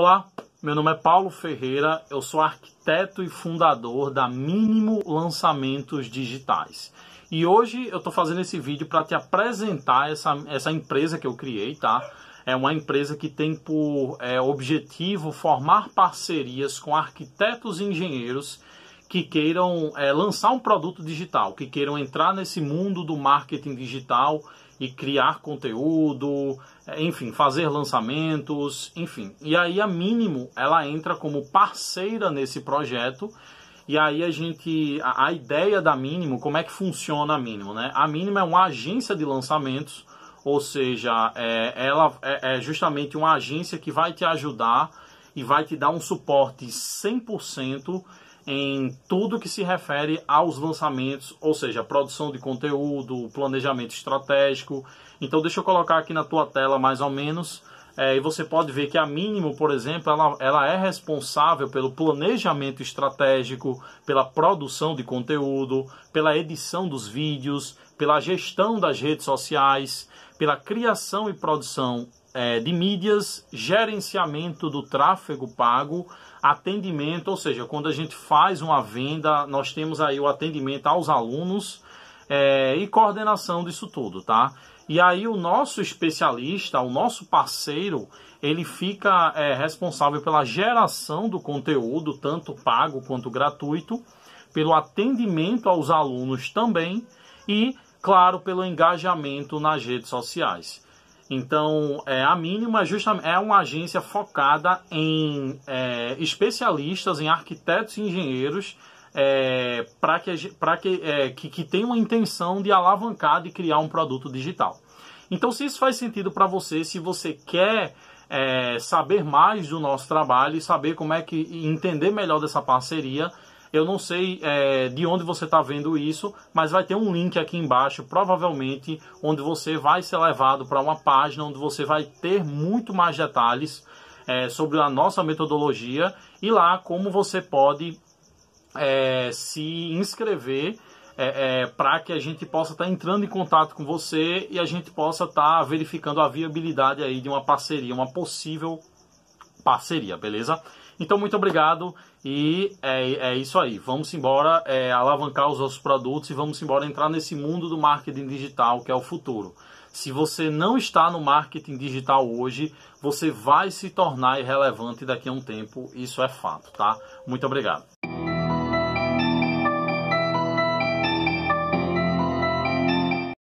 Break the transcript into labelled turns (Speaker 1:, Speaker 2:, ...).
Speaker 1: Olá, meu nome é Paulo Ferreira, eu sou arquiteto e fundador da Mínimo Lançamentos Digitais. E hoje eu estou fazendo esse vídeo para te apresentar essa, essa empresa que eu criei, tá? É uma empresa que tem por é, objetivo formar parcerias com arquitetos e engenheiros que queiram é, lançar um produto digital, que queiram entrar nesse mundo do marketing digital e criar conteúdo, é, enfim, fazer lançamentos, enfim. E aí a Mínimo, ela entra como parceira nesse projeto. E aí a gente a, a ideia da Mínimo, como é que funciona a Mínimo, né? A Mínimo é uma agência de lançamentos, ou seja, é, ela é, é justamente uma agência que vai te ajudar e vai te dar um suporte 100% em tudo que se refere aos lançamentos, ou seja, produção de conteúdo, planejamento estratégico. Então, deixa eu colocar aqui na tua tela mais ou menos. É, e você pode ver que a Mínimo, por exemplo, ela, ela é responsável pelo planejamento estratégico, pela produção de conteúdo, pela edição dos vídeos, pela gestão das redes sociais, pela criação e produção é, de mídias, gerenciamento do tráfego pago, atendimento, ou seja, quando a gente faz uma venda, nós temos aí o atendimento aos alunos é, e coordenação disso tudo, tá? E aí o nosso especialista, o nosso parceiro, ele fica é, responsável pela geração do conteúdo, tanto pago quanto gratuito, pelo atendimento aos alunos também e, claro, pelo engajamento nas redes sociais. Então, é, a mínima é justamente é uma agência focada em é, especialistas, em arquitetos e engenheiros, é, para que, pra que, é, que, que tem uma intenção de alavancar e criar um produto digital. Então, se isso faz sentido para você, se você quer é, saber mais do nosso trabalho e saber como é que entender melhor dessa parceria, eu não sei é, de onde você está vendo isso, mas vai ter um link aqui embaixo, provavelmente, onde você vai ser levado para uma página onde você vai ter muito mais detalhes é, sobre a nossa metodologia e lá como você pode é, se inscrever. É, é, para que a gente possa estar tá entrando em contato com você e a gente possa estar tá verificando a viabilidade aí de uma parceria, uma possível parceria, beleza? Então, muito obrigado e é, é isso aí. Vamos embora é, alavancar os nossos produtos e vamos embora entrar nesse mundo do marketing digital que é o futuro. Se você não está no marketing digital hoje, você vai se tornar irrelevante daqui a um tempo. Isso é fato, tá? Muito obrigado.